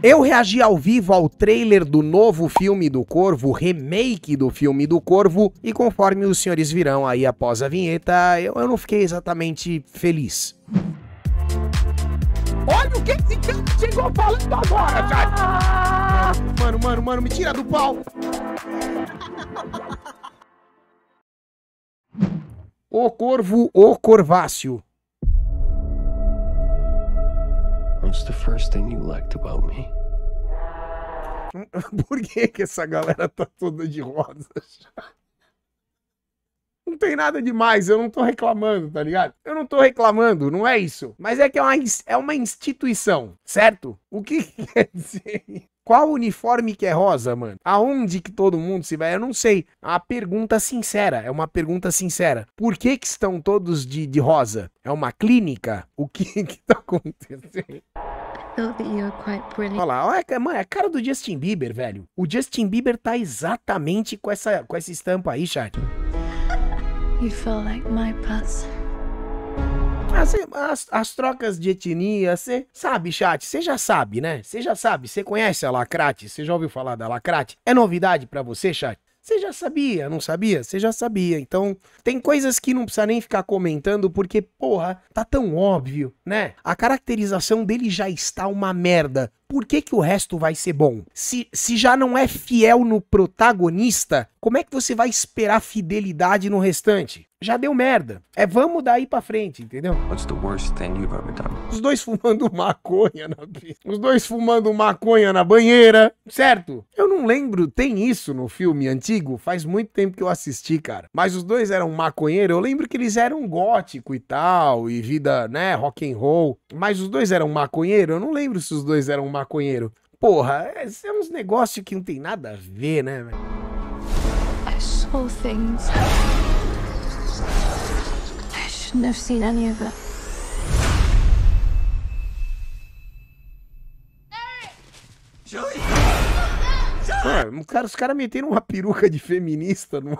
Eu reagi ao vivo ao trailer do novo filme do Corvo, remake do filme do Corvo, e conforme os senhores virão aí após a vinheta, eu, eu não fiquei exatamente feliz. Olha o que esse cara chegou falando agora, cara! Mano, mano, mano, me tira do pau! O Corvo, o Corvácio. What's the first thing you liked about me? Por que, que essa galera tá toda de rosa? Não tem nada demais, eu não tô reclamando, tá ligado? Eu não tô reclamando, não é isso. Mas é que é uma, é uma instituição, certo? O que, que quer dizer? Qual uniforme que é rosa, mano? Aonde que todo mundo se vai? Eu não sei. É a pergunta sincera, é uma pergunta sincera. Por que que estão todos de, de rosa? É uma clínica? O que que tá acontecendo? Olha lá, olha, é, mano, é a cara do Justin Bieber, velho. O Justin Bieber tá exatamente com essa, com essa estampa aí, chat. You feel like my past as, as, trocas de etnia, você sabe, chat, você já sabe, né? Você já sabe, você conhece a Lacrate, você já ouviu falar da Lacrate? É novidade para você, chat? Você já sabia, não sabia? Você já sabia. Então, tem coisas que não precisa nem ficar comentando, porque, porra, tá tão óbvio, né? A caracterização dele já está uma merda por que, que o resto vai ser bom? Se, se já não é fiel no protagonista, como é que você vai esperar fidelidade no restante? Já deu merda. É vamos daí pra frente, entendeu? Os dois fumando maconha na Os dois fumando maconha na banheira, certo? Eu não lembro, tem isso no filme antigo? Faz muito tempo que eu assisti, cara. Mas os dois eram maconheiro, eu lembro que eles eram gótico e tal, e vida, né, rock and roll. Mas os dois eram maconheiro, eu não lembro se os dois eram maconheiros maconheiro. Porra, esse é uns negócios que não tem nada a ver, né? I Joey! Joey! I shouldn't os caras meteram uma peruca de feminista no,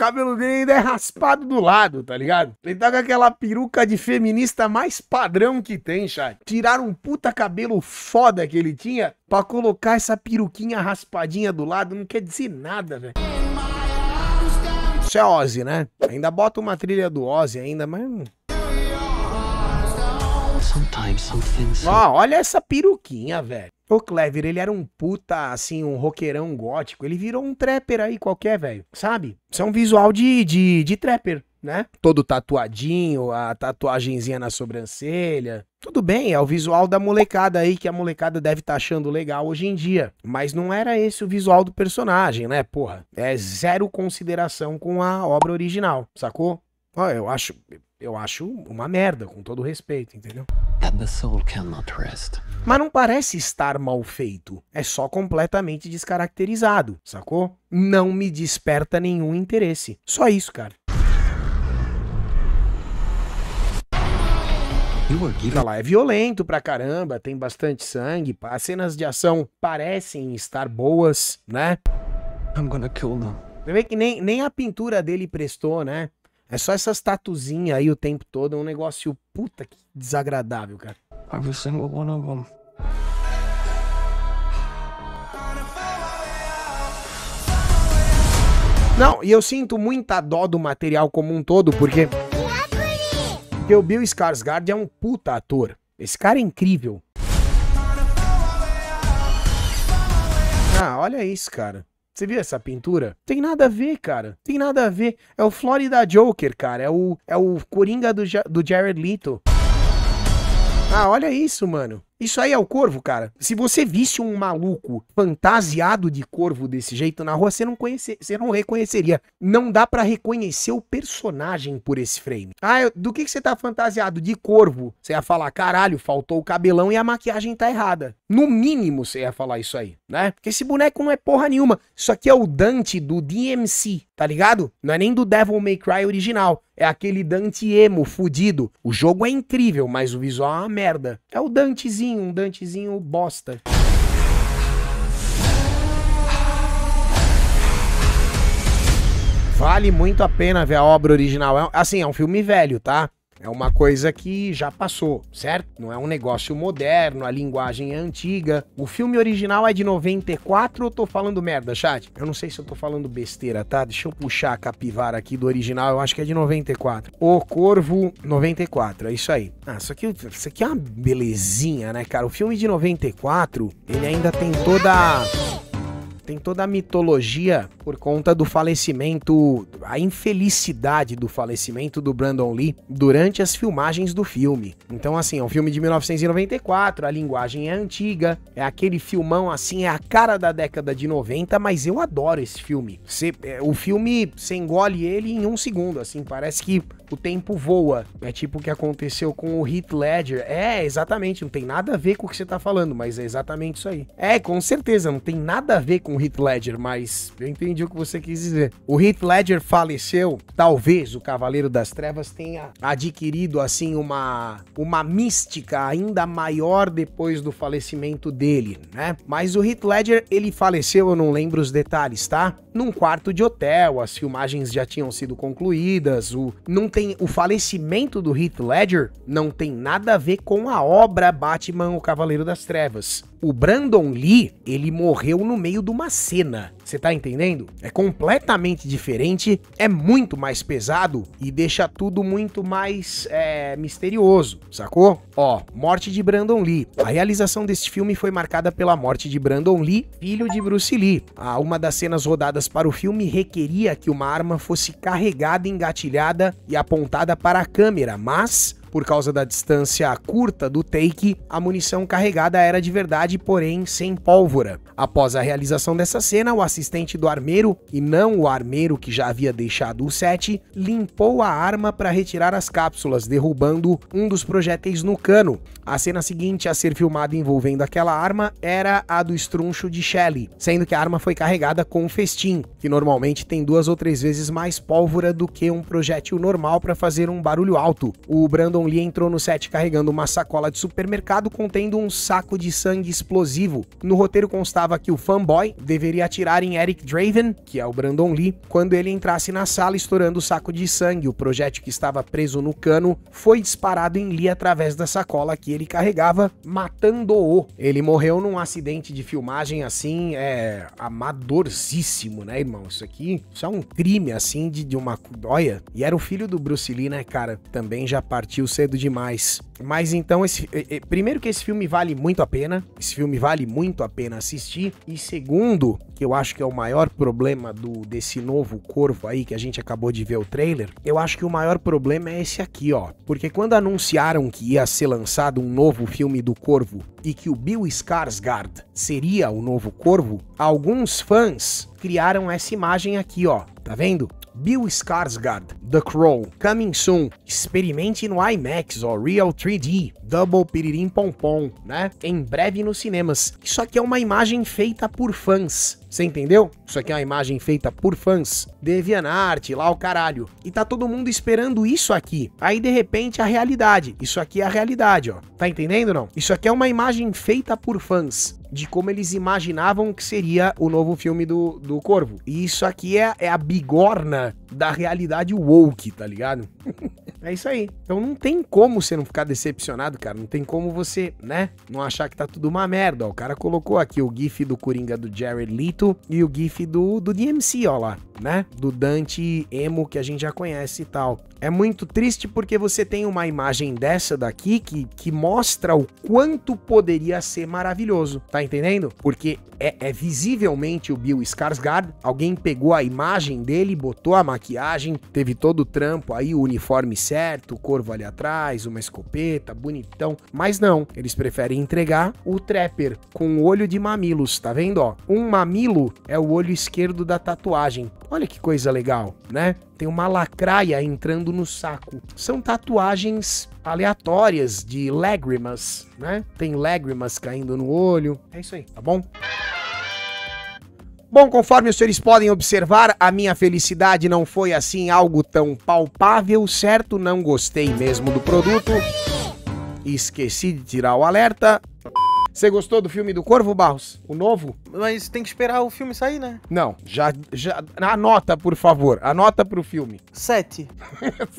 cabelo dele ainda é raspado do lado, tá ligado? Ele tá com aquela peruca de feminista mais padrão que tem, chat. Tiraram um puta cabelo foda que ele tinha pra colocar essa peruquinha raspadinha do lado, não quer dizer nada, velho. Isso é Ozzy, né? Ainda bota uma trilha do Ozzy ainda, mas... Ó, oh, olha essa peruquinha, velho. O Clever, ele era um puta, assim, um roqueirão gótico. Ele virou um trapper aí qualquer, velho. Sabe? Isso é um visual de, de, de trapper, né? Todo tatuadinho, a tatuagenzinha na sobrancelha. Tudo bem, é o visual da molecada aí que a molecada deve estar tá achando legal hoje em dia. Mas não era esse o visual do personagem, né? Porra, é zero consideração com a obra original, sacou? Ó, eu acho eu acho uma merda, com todo respeito, entendeu? Mas não parece estar mal feito, é só completamente descaracterizado, sacou? Não me desperta nenhum interesse. Só isso, cara. Olha tá lá, é violento pra caramba, tem bastante sangue, as cenas de ação parecem estar boas, né? I'm gonna kill them. Você vê que nem, nem a pintura dele prestou, né? É só essas tatuzinhas aí o tempo todo, é um negócio puta que desagradável, cara. Every single one of them. Não, e eu sinto muita dó do material como um todo, porque... Porque o Bill Skarsgård é um puta ator. Esse cara é incrível. Ah, olha isso, cara. Você viu essa pintura? Tem nada a ver, cara. Tem nada a ver. É o Florida Joker, cara. É o, é o Coringa do, do Jared Leto. Ah, olha isso, mano. Isso aí é o corvo, cara. Se você visse um maluco fantasiado de corvo desse jeito na rua, você não, conhece, você não reconheceria. Não dá para reconhecer o personagem por esse frame. Ah, do que, que você tá fantasiado? De corvo. Você ia falar, caralho, faltou o cabelão e a maquiagem tá errada. No mínimo você ia falar isso aí, né? Porque esse boneco não é porra nenhuma. Isso aqui é o Dante do DMC, tá ligado? Não é nem do Devil May Cry original. É aquele Dante emo fudido. O jogo é incrível, mas o visual é uma merda. É o Dantezinho um Dantezinho bosta. Vale muito a pena ver a obra original. É, assim, é um filme velho, tá? É uma coisa que já passou, certo? Não é um negócio moderno, a linguagem é antiga. O filme original é de 94 eu tô falando merda, chat? Eu não sei se eu tô falando besteira, tá? Deixa eu puxar a capivara aqui do original, eu acho que é de 94. O Corvo 94, é isso aí. Ah, isso aqui, isso aqui é uma belezinha, né, cara? O filme de 94, ele ainda tem toda tem toda a mitologia por conta do falecimento, a infelicidade do falecimento do Brandon Lee durante as filmagens do filme. Então, assim, é um filme de 1994, a linguagem é antiga, é aquele filmão assim, é a cara da década de 90, mas eu adoro esse filme. Cê, é, o filme, você engole ele em um segundo, assim, parece que o tempo voa. É tipo o que aconteceu com o Heath Ledger. É, exatamente, não tem nada a ver com o que você tá falando, mas é exatamente isso aí. É, com certeza, não tem nada a ver com com o Heath Ledger, mas eu entendi o que você quis dizer. O Heath Ledger faleceu, talvez o Cavaleiro das Trevas tenha adquirido assim uma uma mística ainda maior depois do falecimento dele, né? Mas o Heath Ledger, ele faleceu, eu não lembro os detalhes, tá? num quarto de hotel, as filmagens já tinham sido concluídas, o, não tem, o falecimento do Heath Ledger não tem nada a ver com a obra Batman, o Cavaleiro das Trevas. O Brandon Lee, ele morreu no meio de uma cena. Você tá entendendo? É completamente diferente, é muito mais pesado e deixa tudo muito mais é, misterioso, sacou? Ó, morte de Brandon Lee. A realização deste filme foi marcada pela morte de Brandon Lee, filho de Bruce Lee. Ah, uma das cenas rodadas para o filme requeria que uma arma fosse carregada, engatilhada e apontada para a câmera, mas por causa da distância curta do take, a munição carregada era de verdade, porém sem pólvora. Após a realização dessa cena, o assistente do armeiro, e não o armeiro que já havia deixado o set, limpou a arma para retirar as cápsulas, derrubando um dos projéteis no cano. A cena seguinte a ser filmada envolvendo aquela arma era a do estruncho de Shelley, sendo que a arma foi carregada com um festim, que normalmente tem duas ou três vezes mais pólvora do que um projétil normal para fazer um barulho alto. O Brandon Brandon Lee entrou no set carregando uma sacola de supermercado contendo um saco de sangue explosivo. No roteiro constava que o fanboy deveria atirar em Eric Draven, que é o Brandon Lee, quando ele entrasse na sala estourando o saco de sangue. O projétil que estava preso no cano foi disparado em Lee através da sacola que ele carregava, matando-o. Ele morreu num acidente de filmagem assim, é amadorzíssimo, né, irmão? Isso aqui isso é um crime assim de, de uma. Olha, e era o filho do Bruce Lee, né, cara? Também já partiu cedo demais. Mas então, esse, primeiro que esse filme vale muito a pena. Esse filme vale muito a pena assistir. E segundo, que eu acho que é o maior problema do desse novo corvo aí que a gente acabou de ver o trailer, eu acho que o maior problema é esse aqui, ó. Porque quando anunciaram que ia ser lançado um novo filme do Corvo e que o Bill Skarsgård seria o novo Corvo, alguns fãs criaram essa imagem aqui, ó. Tá vendo? Bill Skarsgård The Crow, Coming Soon, experimente no IMAX, ó, Real 3D, Double Piririm Pompom, né? Em breve nos cinemas. Isso aqui é uma imagem feita por fãs. Você entendeu? Isso aqui é uma imagem feita por fãs. DeviantArt, lá o caralho. E tá todo mundo esperando isso aqui. Aí de repente a realidade. Isso aqui é a realidade, ó. Tá entendendo não? Isso aqui é uma imagem feita por fãs de como eles imaginavam que seria o novo filme do, do Corvo. E isso aqui é, é a bigorna da realidade woke, tá ligado? é isso aí. Então não tem como você não ficar decepcionado, cara. Não tem como você, né, não achar que tá tudo uma merda. Ó, o cara colocou aqui o GIF do Coringa do Jared Leto e o GIF do, do DMC, ó lá né? Do Dante emo que a gente já conhece e tal. É muito triste porque você tem uma imagem dessa daqui que, que mostra o quanto poderia ser maravilhoso, tá entendendo? Porque é, é visivelmente o Bill Skarsgård, alguém pegou a imagem dele, botou a maquiagem, teve todo o trampo aí, o uniforme certo, o corvo ali atrás, uma escopeta, bonitão, mas não, eles preferem entregar o Trapper com o olho de mamilos, tá vendo, ó? Um mamilo é o olho esquerdo da tatuagem, Olha que coisa legal, né? Tem uma lacraia entrando no saco. São tatuagens aleatórias de lágrimas, né? Tem lágrimas caindo no olho. É isso aí, tá bom? Bom, conforme os senhores podem observar, a minha felicidade não foi assim algo tão palpável, certo? Não gostei mesmo do produto. Esqueci de tirar o alerta você gostou do filme do Corvo Barros? O novo? Mas tem que esperar o filme sair, né? Não, já. já anota, por favor. Anota pro filme. Sete.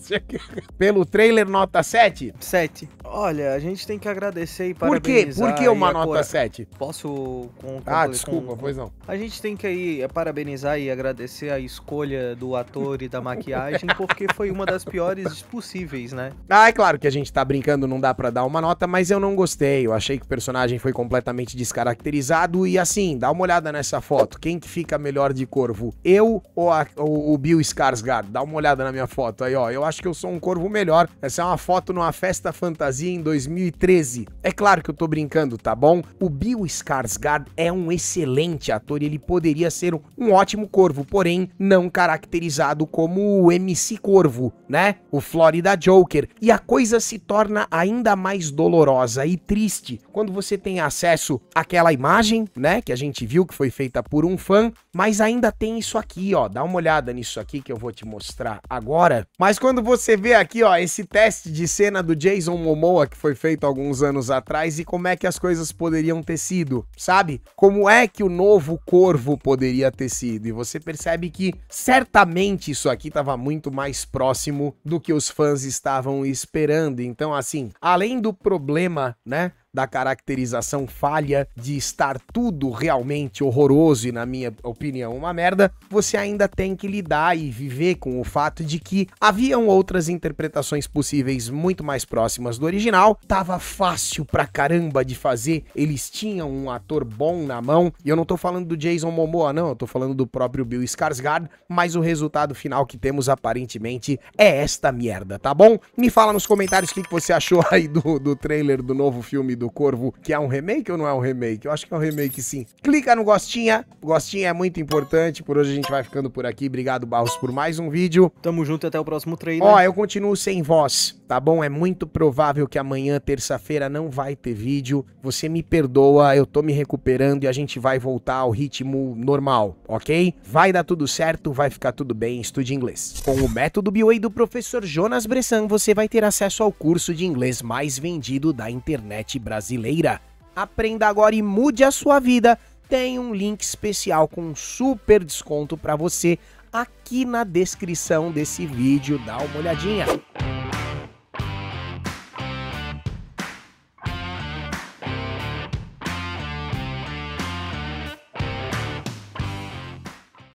Pelo trailer, nota sete. Sete. Olha, a gente tem que agradecer e parabenizar. Por quê? Por que uma nota sete? Posso. Com, ah, desculpa, com, pois não. A gente tem que aí parabenizar e agradecer a escolha do ator e da maquiagem, porque foi uma das piores possíveis, né? Ah, é claro que a gente tá brincando, não dá para dar uma nota, mas eu não gostei. Eu achei que o personagem foi foi completamente descaracterizado. E assim, dá uma olhada nessa foto. Quem que fica melhor de corvo? Eu ou, a, ou o Bill Skarsgård? Dá uma olhada na minha foto aí, ó. Eu acho que eu sou um corvo melhor. Essa é uma foto numa festa fantasia em 2013. É claro que eu tô brincando, tá bom? O Bill Skarsgård é um excelente ator e ele poderia ser um ótimo corvo, porém não caracterizado como o MC Corvo, né? O Florida Joker. E a coisa se torna ainda mais dolorosa e triste quando você tem acesso àquela imagem, né, que a gente viu que foi feita por um fã, mas ainda tem isso aqui, ó. Dá uma olhada nisso aqui que eu vou te mostrar agora. Mas quando você vê aqui, ó, esse teste de cena do Jason Momoa que foi feito alguns anos atrás e como é que as coisas poderiam ter sido, sabe? Como é que o novo Corvo poderia ter sido? E você percebe que certamente isso aqui estava muito mais próximo do que os fãs estavam esperando. Então, assim, além do problema, né, da caracterização falha, de estar tudo realmente horroroso e, na minha opinião, uma merda, você ainda tem que lidar e viver com o fato de que haviam outras interpretações possíveis muito mais próximas do original, tava fácil pra caramba de fazer, eles tinham um ator bom na mão, e eu não tô falando do Jason Momoa, não, eu tô falando do próprio Bill Skarsgård, mas o resultado final que temos aparentemente é esta merda, tá bom? Me fala nos comentários o que, que você achou aí do, do trailer do novo filme do do Corvo, que é um remake ou não é um remake? Eu acho que é um remake sim. Clica no gostinha, gostinha é muito importante, por hoje a gente vai ficando por aqui, obrigado Barros por mais um vídeo. Tamo junto até o próximo trailer. Ó, eu continuo sem voz, tá bom? É muito provável que amanhã, terça-feira, não vai ter vídeo, você me perdoa, eu tô me recuperando e a gente vai voltar ao ritmo normal, ok? Vai dar tudo certo, vai ficar tudo bem, estude inglês. Com o método BOE do professor Jonas Bressan, você vai ter acesso ao curso de inglês mais vendido da internet brasileira brasileira. Aprenda agora e mude a sua vida. Tem um link especial com um super desconto para você aqui na descrição desse vídeo. Dá uma olhadinha.